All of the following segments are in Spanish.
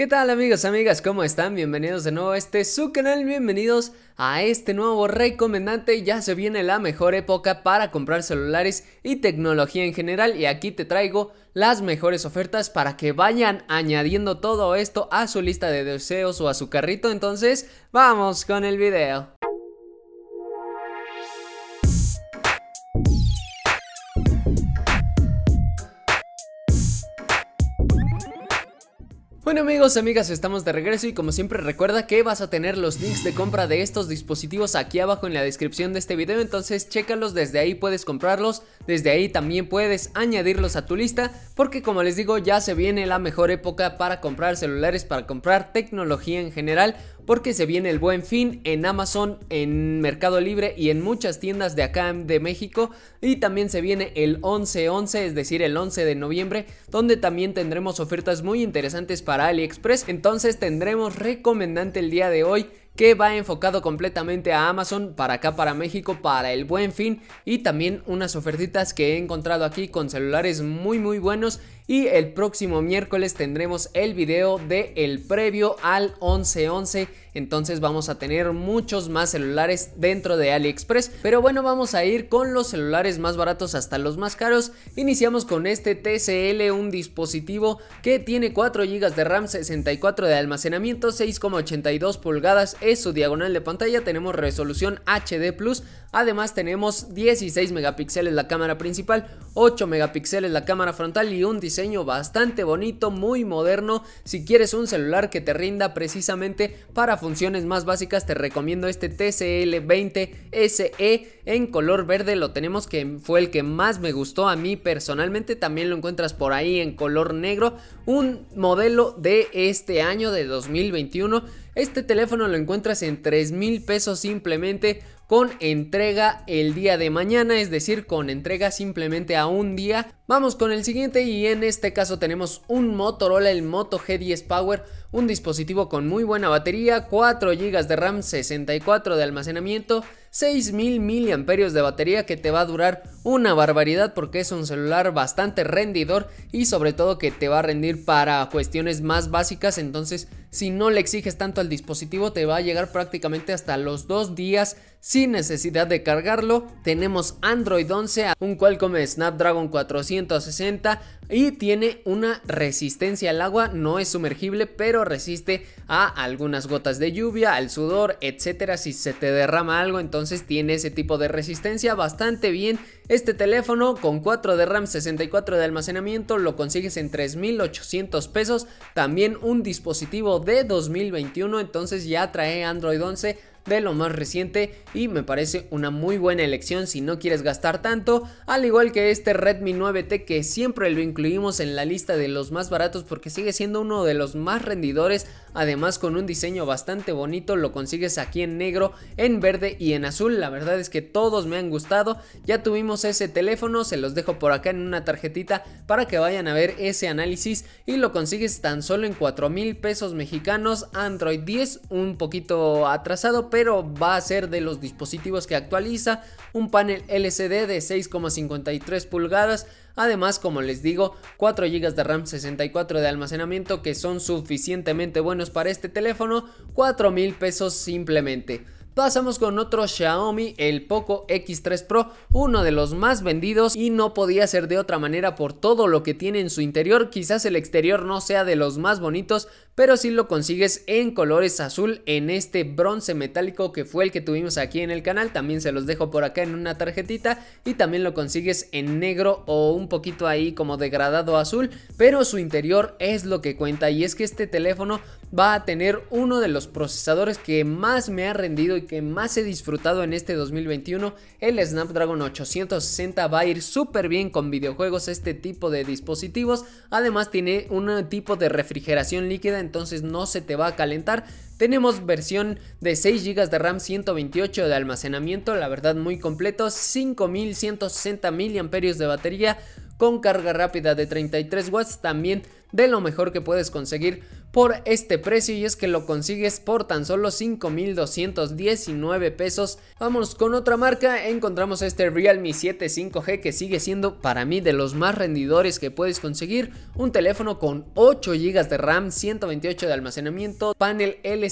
¿Qué tal amigos, amigas? ¿Cómo están? Bienvenidos de nuevo a este su canal, bienvenidos a este nuevo recomendante. Ya se viene la mejor época para comprar celulares y tecnología en general y aquí te traigo las mejores ofertas para que vayan añadiendo todo esto a su lista de deseos o a su carrito. Entonces, vamos con el video. Bueno amigos, amigas, estamos de regreso y como siempre recuerda que vas a tener los links de compra de estos dispositivos aquí abajo en la descripción de este video, entonces chécalos, desde ahí puedes comprarlos, desde ahí también puedes añadirlos a tu lista, porque como les digo ya se viene la mejor época para comprar celulares, para comprar tecnología en general, porque se viene el buen fin en Amazon, en Mercado Libre y en muchas tiendas de acá de México. Y también se viene el 11-11, es decir, el 11 de noviembre, donde también tendremos ofertas muy interesantes para AliExpress. Entonces tendremos recomendante el día de hoy que va enfocado completamente a Amazon para acá para México para el buen fin y también unas ofertitas que he encontrado aquí con celulares muy muy buenos y el próximo miércoles tendremos el video de el previo al 1111 -11 entonces vamos a tener muchos más celulares dentro de AliExpress. Pero bueno, vamos a ir con los celulares más baratos hasta los más caros. Iniciamos con este TCL, un dispositivo que tiene 4 GB de RAM, 64 de almacenamiento, 6,82 pulgadas es su diagonal de pantalla, tenemos resolución HD+, además tenemos 16 megapíxeles la cámara principal, 8 megapíxeles la cámara frontal y un diseño bastante bonito, muy moderno, si quieres un celular que te rinda precisamente para funciones más básicas te recomiendo este TCL20 SE en color verde, lo tenemos que fue el que más me gustó a mí personalmente, también lo encuentras por ahí en color negro, un modelo de este año de 2021 este teléfono lo encuentras en 3 mil pesos simplemente con entrega el día de mañana, es decir, con entrega simplemente a un día. Vamos con el siguiente y en este caso tenemos un Motorola, el Moto G10 Power, un dispositivo con muy buena batería, 4 GB de RAM, 64 de almacenamiento, 6000 mAh de batería que te va a durar una barbaridad porque es un celular bastante rendidor y sobre todo que te va a rendir para cuestiones más básicas, entonces si no le exiges tanto al dispositivo, te va a llegar prácticamente hasta los dos días sin necesidad de cargarlo. Tenemos Android 11, un Qualcomm Snapdragon 460 y tiene una resistencia al agua, no es sumergible, pero resiste a algunas gotas de lluvia, al sudor, etcétera. Si se te derrama algo, entonces tiene ese tipo de resistencia bastante bien. Este teléfono con 4 de RAM, 64 de almacenamiento, lo consigues en 3.800 pesos. También un dispositivo de 2021, entonces ya trae Android 11 de lo más reciente y me parece una muy buena elección si no quieres gastar tanto, al igual que este Redmi 9T que siempre lo incluimos en la lista de los más baratos porque sigue siendo uno de los más rendidores, además con un diseño bastante bonito, lo consigues aquí en negro, en verde y en azul, la verdad es que todos me han gustado, ya tuvimos ese teléfono, se los dejo por acá en una tarjetita para que vayan a ver ese análisis y lo consigues tan solo en 4 mil pesos mexicanos, Android 10 un poquito atrasado pero va a ser de los dispositivos que actualiza, un panel LCD de 6,53 pulgadas, además como les digo 4 GB de RAM 64 de almacenamiento que son suficientemente buenos para este teléfono, 4 mil pesos simplemente. Pasamos con otro Xiaomi, el Poco X3 Pro, uno de los más vendidos y no podía ser de otra manera por todo lo que tiene en su interior. Quizás el exterior no sea de los más bonitos, pero si lo consigues en colores azul en este bronce metálico que fue el que tuvimos aquí en el canal. También se los dejo por acá en una tarjetita y también lo consigues en negro o un poquito ahí como degradado azul, pero su interior es lo que cuenta y es que este teléfono va a tener uno de los procesadores que más me ha rendido y que más he disfrutado en este 2021. El Snapdragon 860 va a ir súper bien con videojuegos este tipo de dispositivos. Además tiene un tipo de refrigeración líquida, entonces no se te va a calentar. Tenemos versión de 6 GB de RAM, 128 de almacenamiento, la verdad muy completo, 5160 mAh de batería con carga rápida de 33 watts, también de lo mejor que puedes conseguir por este precio y es que lo consigues por tan solo 5.219 pesos. Vamos con otra marca, encontramos este Realme 7 5G que sigue siendo para mí de los más rendidores que puedes conseguir. Un teléfono con 8 GB de RAM, 128 de almacenamiento, panel LCD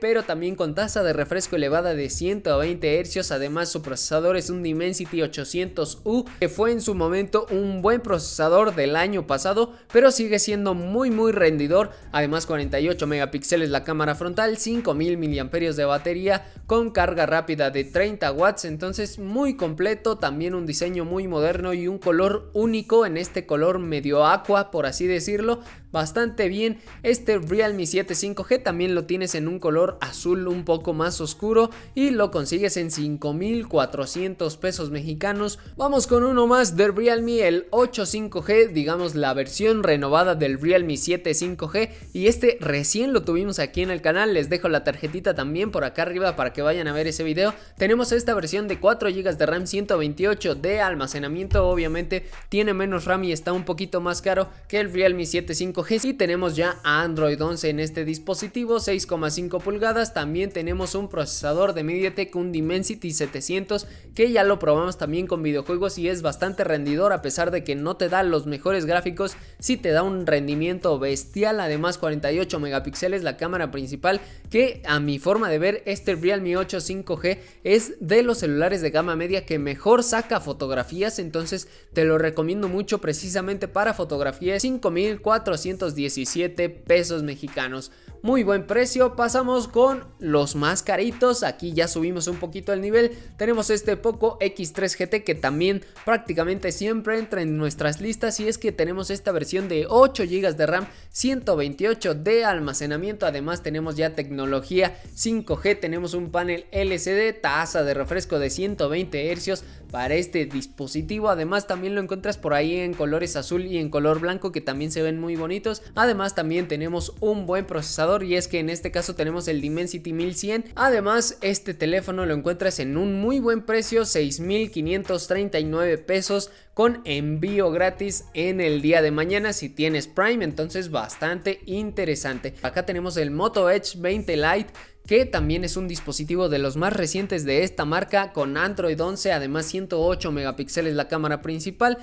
pero también con tasa de refresco elevada de 120 Hz, además su procesador es un Dimensity 800U que fue en su momento un buen procesador del año pasado pero sigue siendo muy muy rendidor, además 48 megapíxeles la cámara frontal, 5000 mAh de batería con carga rápida de 30 watts, entonces muy completo, también un diseño muy moderno y un color único en este color medio aqua por así decirlo, bastante bien. Este Realme 7 5G también lo tienes en un color azul un poco más oscuro y lo consigues en 5.400 pesos mexicanos. Vamos con uno más de Realme, el 8 5G, digamos la versión renovada del Realme 7 5G y este recién lo tuvimos aquí en el canal. Les dejo la tarjetita también por acá arriba para que vayan a ver ese video. Tenemos esta versión de 4 GB de RAM 128 de almacenamiento, obviamente tiene menos RAM y está un poquito más caro que el Realme 7 5G y tenemos ya Android 11 en este dispositivo, 6,5 pulgadas. También tenemos un procesador de MediaTek, un Dimensity 700, que ya lo probamos también con videojuegos y es bastante rendidor a pesar de que no te da los mejores gráficos, sí te da un rendimiento bestial. Además 48 megapíxeles la cámara principal, que a mi forma de ver este Realme 8 5G es de los celulares de gama media que mejor saca fotografías, entonces te lo recomiendo mucho precisamente para fotografías 5400 217 pesos mexicanos muy buen precio. Pasamos con los más caritos, aquí ya subimos un poquito el nivel. Tenemos este Poco X3 GT que también prácticamente siempre entra en nuestras listas y es que tenemos esta versión de 8 GB de RAM, 128 de almacenamiento. Además tenemos ya tecnología 5G, tenemos un panel LCD, tasa de refresco de 120 Hz para este dispositivo. Además también lo encuentras por ahí en colores azul y en color blanco que también se ven muy bonitos. Además también tenemos un buen procesador y es que en este caso tenemos el Dimensity 1100. Además, este teléfono lo encuentras en un muy buen precio, 6.539 pesos con envío gratis en el día de mañana si tienes Prime, entonces bastante interesante. Acá tenemos el Moto Edge 20 Lite que también es un dispositivo de los más recientes de esta marca con Android 11, además 108 megapíxeles la cámara principal,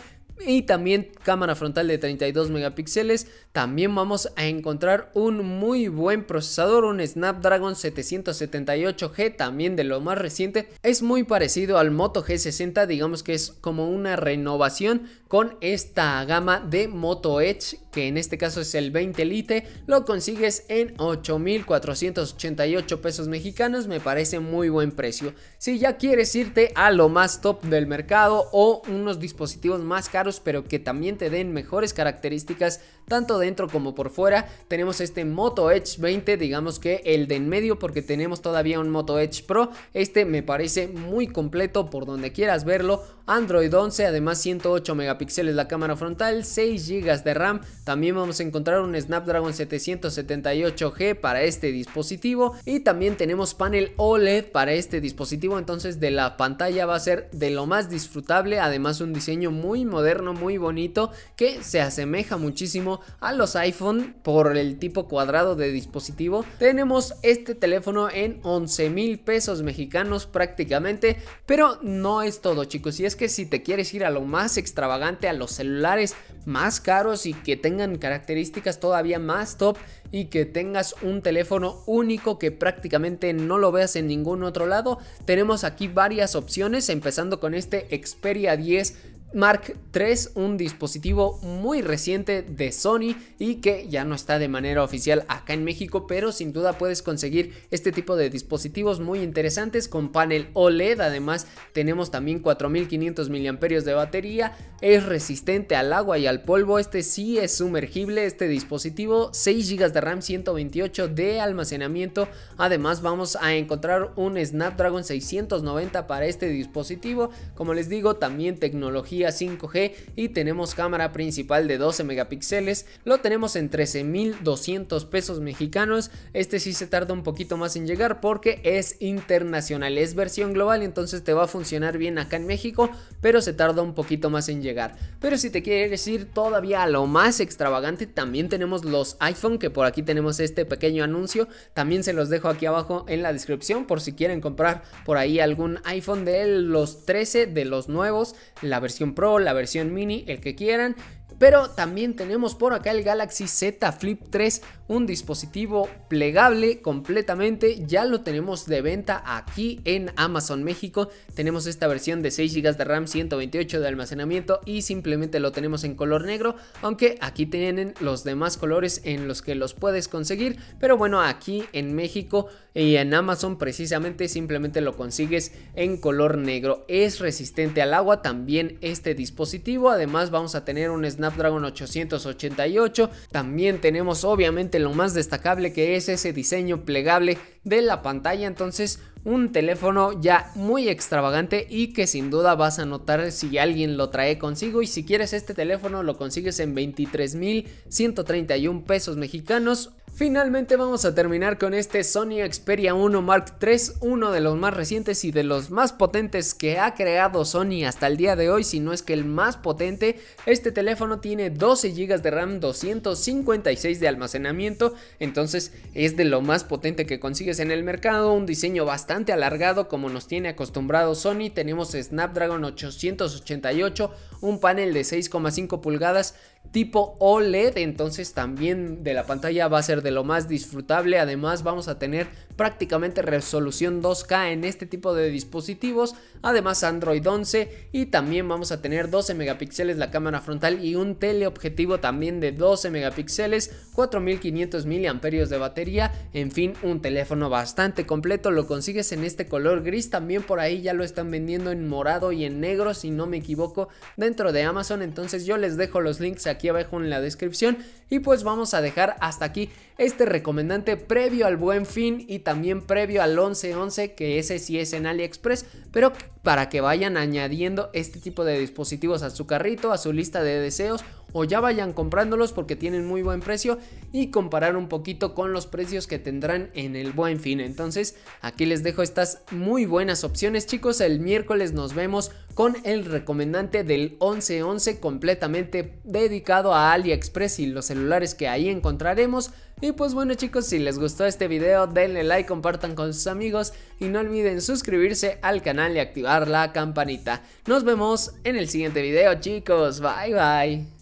y también cámara frontal de 32 megapíxeles. También vamos a encontrar un muy buen procesador, un Snapdragon 778G, también de lo más reciente. Es muy parecido al Moto G60, digamos que es como una renovación con esta gama de Moto Edge, que en este caso es el 20 Lite lo consigues en 8.488 pesos mexicanos, me parece muy buen precio. Si ya quieres irte a lo más top del mercado o unos dispositivos más caros, pero que también te den mejores características tanto dentro como por fuera. Tenemos este Moto Edge 20, digamos que el de en medio porque tenemos todavía un Moto Edge Pro. Este me parece muy completo por donde quieras verlo. Android 11, además 108 megapíxeles la cámara frontal, 6 GB de RAM. También vamos a encontrar un Snapdragon 778G para este dispositivo y también tenemos panel OLED para este dispositivo, entonces de la pantalla va a ser de lo más disfrutable, además un diseño muy moderno, muy bonito que se asemeja muchísimo a los iPhone por el tipo cuadrado de dispositivo, tenemos este teléfono en 11 mil pesos mexicanos prácticamente, pero no es todo chicos, y es que si te quieres ir a lo más extravagante, a los celulares más caros y que tengan características todavía más top y que tengas un teléfono único que prácticamente no lo veas en ningún otro lado, tenemos aquí varias opciones, empezando con este Xperia 10 Mark III, un dispositivo muy reciente de Sony y que ya no está de manera oficial acá en México, pero sin duda puedes conseguir este tipo de dispositivos muy interesantes con panel OLED, además tenemos también 4500 mAh de batería, es resistente al agua y al polvo, este sí es sumergible, este dispositivo 6 GB de RAM, 128 de almacenamiento, además vamos a encontrar un Snapdragon 690 para este dispositivo, como les digo también tecnología 5G y tenemos cámara principal de 12 megapíxeles, lo tenemos en 13.200 pesos mexicanos, este sí se tarda un poquito más en llegar porque es internacional, es versión global, entonces te va a funcionar bien acá en México, pero se tarda un poquito más en llegar. Pero si te quieres ir todavía a lo más extravagante, también tenemos los iPhone, que por aquí tenemos este pequeño anuncio, también se los dejo aquí abajo en la descripción por si quieren comprar por ahí algún iPhone de los 13 de los nuevos, la versión Pro, la versión Mini, el que quieran. Pero también tenemos por acá el Galaxy Z Flip 3, un dispositivo plegable completamente. Ya lo tenemos de venta aquí en Amazon México. Tenemos esta versión de 6 GB de RAM, 128 de almacenamiento y simplemente lo tenemos en color negro. Aunque aquí tienen los demás colores en los que los puedes conseguir. Pero bueno, aquí en México y en Amazon precisamente simplemente lo consigues en color negro. Es resistente al agua también este dispositivo. Además vamos a tener un snap Snapdragon 888. También tenemos obviamente lo más destacable que es ese diseño plegable de la pantalla. Entonces un teléfono ya muy extravagante y que sin duda vas a notar si alguien lo trae consigo y si quieres este teléfono lo consigues en 23.131 pesos mexicanos. Finalmente vamos a terminar con este Sony Xperia 1 Mark III, uno de los más recientes y de los más potentes que ha creado Sony hasta el día de hoy, si no es que el más potente. Este teléfono tiene 12 GB de RAM, 256 de almacenamiento, entonces es de lo más potente que consigues en el mercado, un diseño bastante bastante alargado como nos tiene acostumbrado Sony, tenemos Snapdragon 888, un panel de 6,5 pulgadas tipo OLED, entonces también de la pantalla va a ser de lo más disfrutable, además vamos a tener prácticamente resolución 2K en este tipo de dispositivos, además Android 11 y también vamos a tener 12 megapíxeles la cámara frontal y un teleobjetivo también de 12 megapíxeles, 4500 miliamperios de batería, en fin, un teléfono bastante completo, lo consigue en este color gris, también por ahí ya lo están vendiendo en morado y en negro si no me equivoco dentro de Amazon, entonces yo les dejo los links aquí abajo en la descripción y pues vamos a dejar hasta aquí este recomendante previo al buen fin y también previo al 1111 que ese sí es en AliExpress, pero para que vayan añadiendo este tipo de dispositivos a su carrito, a su lista de deseos o ya vayan comprándolos porque tienen muy buen precio y comparar un poquito con los precios que tendrán en el buen fin. Entonces aquí les dejo estas muy buenas opciones chicos. El miércoles nos vemos con el recomendante del 1111 completamente dedicado a AliExpress y los celulares que ahí encontraremos. Y pues bueno chicos, si les gustó este video denle like, compartan con sus amigos y no olviden suscribirse al canal y activar la campanita. Nos vemos en el siguiente video chicos, bye bye.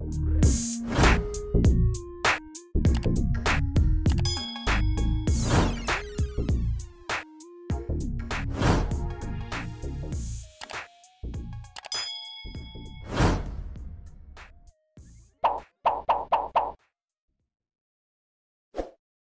Thank you.